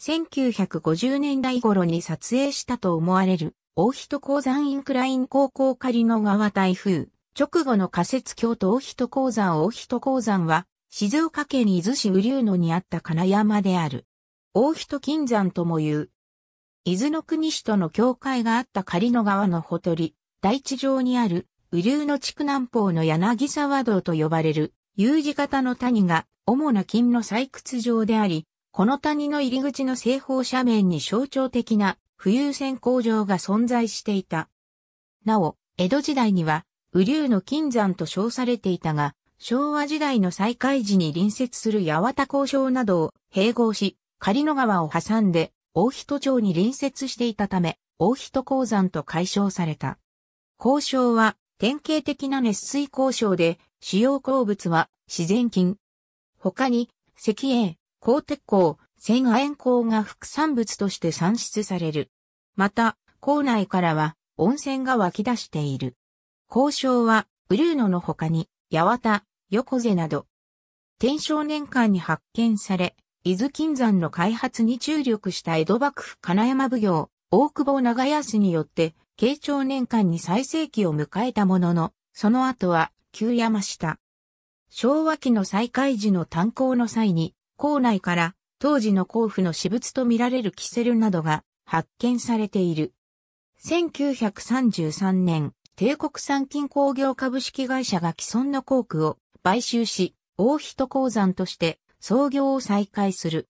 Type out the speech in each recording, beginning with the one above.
1950年代頃に撮影したと思われる、大人鉱山インクライン高校仮の川台風、直後の仮設橋と大人鉱山大人鉱山は、静岡県伊豆市雨竜野にあった金山である。大人金山とも言う。伊豆の国市との境界があった仮の川のほとり、大地上にある、雨竜の地区南方の柳沢道と呼ばれる、U 字型の谷が、主な金の採掘場であり、この谷の入り口の西方斜面に象徴的な浮遊船工場が存在していた。なお、江戸時代には、雨竜の金山と称されていたが、昭和時代の再開時に隣接する八幡工場などを併合し、狩野川を挟んで、大人町に隣接していたため、大人鉱山と解消された。交渉は、典型的な熱水交渉で、主要鉱物は自然菌。他に、石英、鋼鉄鋼、千亜鉛鋼が副産物として産出される。また、校内からは温泉が湧き出している。交渉は、ウルーノの他に、八幡、横瀬など、天正年間に発見され、伊豆金山の開発に注力した江戸幕府金山奉行、大久保長安によって、慶長年間に最盛期を迎えたものの、その後は、旧山下。昭和期の再開時の炭鉱の際に、校内から当時の甲府の私物と見られるキセルなどが発見されている。1933年、帝国産金工業株式会社が既存の工区を買収し、大人鉱山として創業を再開する。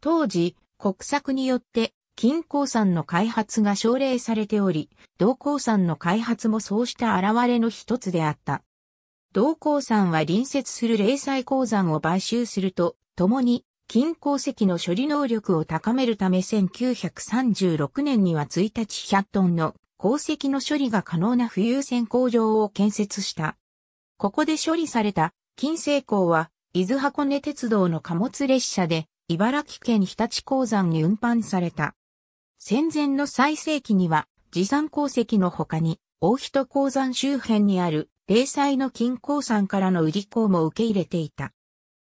当時、国策によって金鉱山の開発が奨励されており、銅鉱山の開発もそうした現れの一つであった。銅鉱山は隣接する零細鉱山を買収すると、共に金鉱石の処理能力を高めるため1936年には1日100トンの鉱石の処理が可能な浮遊船工場を建設した。ここで処理された金星鉱は伊豆箱根鉄道の貨物列車で茨城県日立鉱山に運搬された。戦前の最盛期には持参鉱石の他に大人鉱山周辺にある零細の金鉱山からの売り鉱も受け入れていた。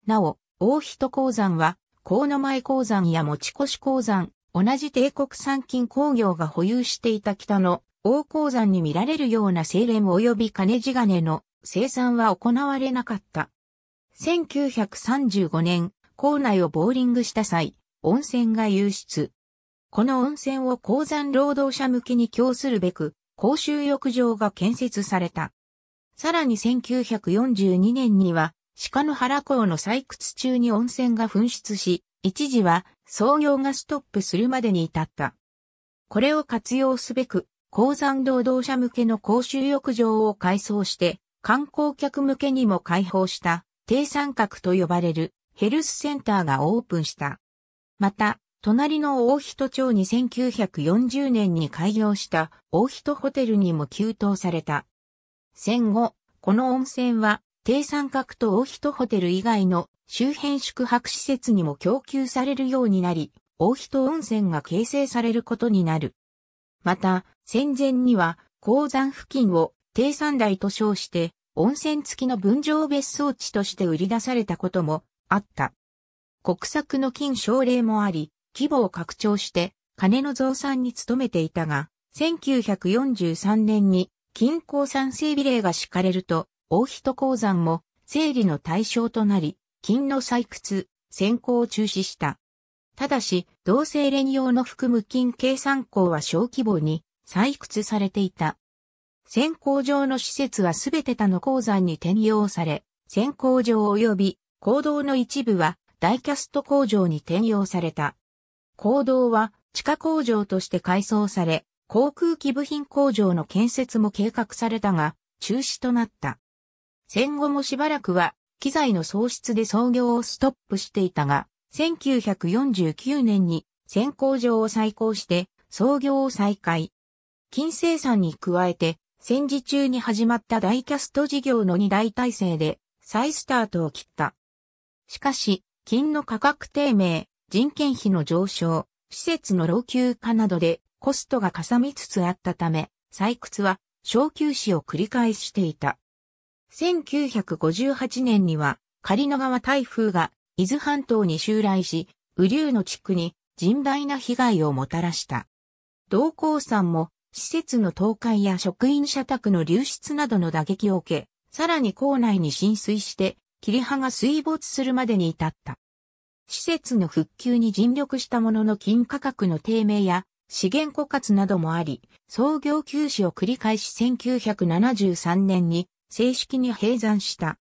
なお、大人鉱山は、河野前鉱山や持越鉱山、同じ帝国産金工業が保有していた北の大鉱山に見られるような精錬及び金地金の生産は行われなかった。1935年、鉱内をボーリングした際、温泉が流出。この温泉を鉱山労働者向けに供するべく、公衆浴場が建設された。さらに1942年には、鹿の原港の採掘中に温泉が噴出し、一時は創業がストップするまでに至った。これを活用すべく、鉱山労働者向けの公衆浴場を改装して、観光客向けにも開放した、低三角と呼ばれるヘルスセンターがオープンした。また、隣の大人町に1940年に開業した大人ホテルにも急登された。戦後、この温泉は低三角と大人ホテル以外の周辺宿泊施設にも供給されるようになり、大人温泉が形成されることになる。また、戦前には、鉱山付近を低山台と称して、温泉付きの分譲別荘地として売り出されたこともあった。国策の金奨励もあり、規模を拡張して、金の増産に努めていたが、1943年に金鉱山整備令が敷かれると、大人鉱山も整理の対象となり、金の採掘、先行を中止した。ただし、同性連用の含む金計算鉱は小規模に採掘されていた。先行上の施設はすべて他の鉱山に転用され、先行上及び坑道の一部はダイキャスト工場に転用された。坑道は地下工場として改装され、航空機部品工場の建設も計画されたが、中止となった。戦後もしばらくは、機材の喪失で操業をストップしていたが、1949年に先行場を再興して操業を再開。金生産に加えて、戦時中に始まった大キャスト事業の2大体制で再スタートを切った。しかし、金の価格低迷、人件費の上昇、施設の老朽化などでコストがかさみつつあったため、採掘は小休止を繰り返していた。1958年には、狩野川台風が伊豆半島に襲来し、雨竜の地区に甚大な被害をもたらした。同行山も施設の倒壊や職員社宅の流出などの打撃を受け、さらに校内に浸水して、霧派が水没するまでに至った。施設の復旧に尽力したものの金価格の低迷や資源枯渇などもあり、創業休止を繰り返し1973年に正式に閉山した。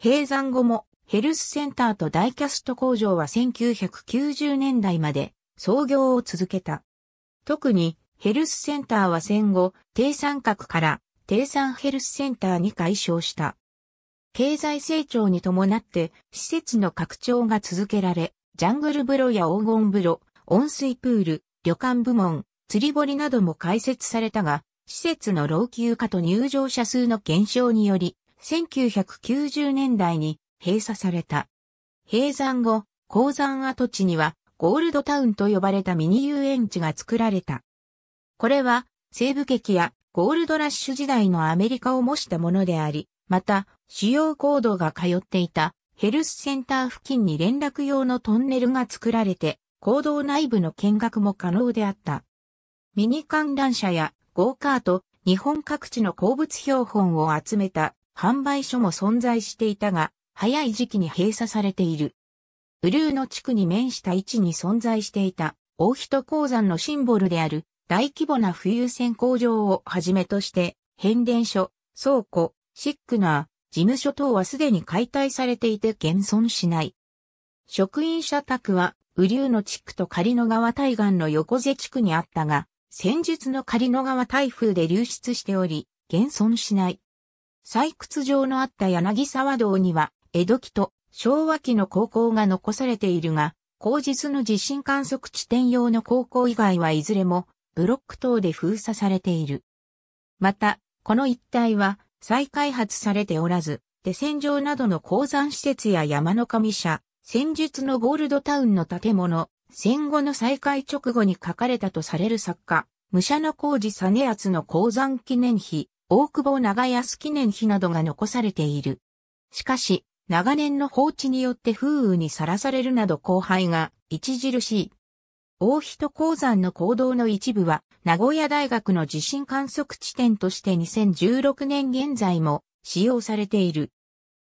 閉山後もヘルスセンターとダイキャスト工場は1990年代まで創業を続けた。特にヘルスセンターは戦後、低三角から低三ヘルスセンターに解消した。経済成長に伴って施設の拡張が続けられ、ジャングル風呂や黄金風呂、温水プール、旅館部門、釣り堀なども開設されたが、施設の老朽化と入場者数の減少により、1990年代に閉鎖された。閉山後、鉱山跡地にはゴールドタウンと呼ばれたミニ遊園地が作られた。これは西部劇やゴールドラッシュ時代のアメリカを模したものであり、また主要行動が通っていたヘルスセンター付近に連絡用のトンネルが作られて、行動内部の見学も可能であった。ミニ観覧車やゴーカート、日本各地の鉱物標本を集めた販売所も存在していたが、早い時期に閉鎖されている。ウルーの地区に面した位置に存在していた大人鉱山のシンボルである大規模な浮遊船工場をはじめとして、変電所、倉庫、シックナー、事務所等はすでに解体されていて現存しない。職員社宅は、ュ竜の地区と狩野川対岸の横瀬地区にあったが、先日の仮野川台風で流出しており、現存しない。採掘場のあった柳沢道には、江戸期と昭和期の高校が残されているが、後日の地震観測地点用の高校以外はいずれも、ブロック等で封鎖されている。また、この一帯は再開発されておらず、手戦場などの鉱山施設や山の上社、戦術のゴールドタウンの建物、戦後の再開直後に書かれたとされる作家、武者の工事実厚の鉱山記念碑、大久保長安記念碑などが残されている。しかし、長年の放置によって風雨にさらされるなど荒廃が著しい。大人鉱山の行動の一部は、名古屋大学の地震観測地点として2016年現在も使用されている。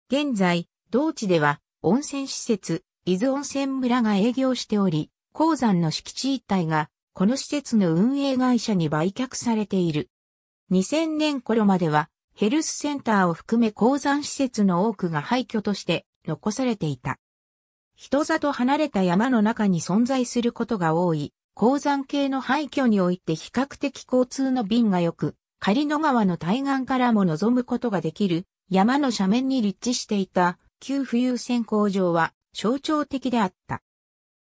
現在、同地では温泉施設、伊豆温泉村が営業しており、鉱山の敷地一帯が、この施設の運営会社に売却されている。2000年頃までは、ヘルスセンターを含め鉱山施設の多くが廃墟として残されていた。人里離れた山の中に存在することが多い、鉱山系の廃墟において比較的交通の便が良く、仮野川の対岸からも望むことができる、山の斜面に立地していた、旧富裕線工場は、象徴的であった。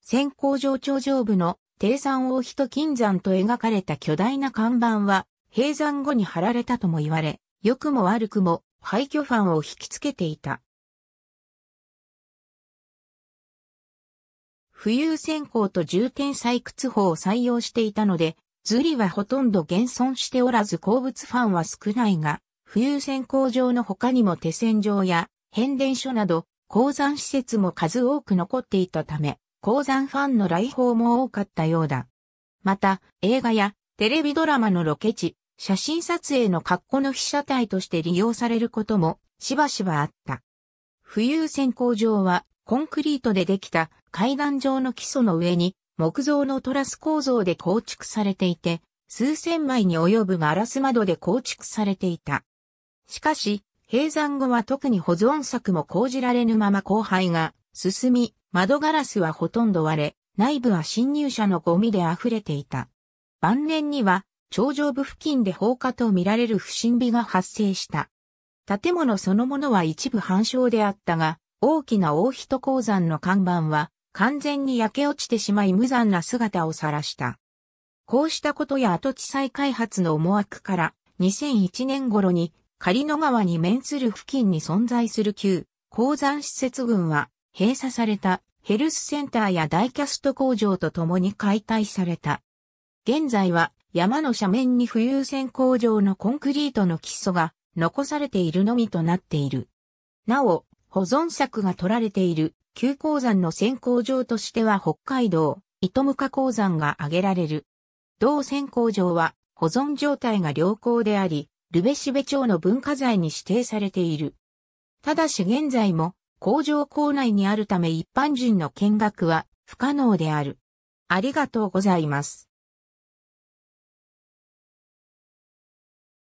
先行上頂上部の低山王妃と金山と描かれた巨大な看板は、閉山後に貼られたとも言われ、良くも悪くも廃墟ファンを引きつけていた。浮遊先行と重点採掘法を採用していたので、ズリはほとんど現存しておらず鉱物ファンは少ないが、浮遊先行場の他にも手線場や変電所など鉱山施設も数多く残っていたため、鉱山ファンの来訪も多かったようだ。また、映画やテレビドラマのロケ地、写真撮影の格好の被写体として利用されることもしばしばあった。浮遊船工場はコンクリートでできた階段状の基礎の上に木造のトラス構造で構築されていて、数千枚に及ぶガラス窓で構築されていた。しかし、閉山後は特に保存策も講じられぬまま荒廃が進み、窓ガラスはほとんど割れ、内部は侵入者のゴミで溢れていた。晩年には、頂上部付近で放火と見られる不審火が発生した。建物そのものは一部半焼であったが、大きな大人鉱山の看板は完全に焼け落ちてしまい無残な姿を晒した。こうしたことや跡地再開発の思惑から、2001年頃に仮野川に面する付近に存在する旧鉱山施設群は閉鎖されたヘルスセンターやダイキャスト工場と共に解体された。現在は山の斜面に浮遊線工場のコンクリートの基礎が残されているのみとなっている。なお、保存策が取られている旧鉱山の先行場としては北海道、糸無価鉱山が挙げられる。同先行場は保存状態が良好であり、ルベシベ町の文化財に指定されている。ただし現在も工場構内にあるため一般人の見学は不可能である。ありがとうございます。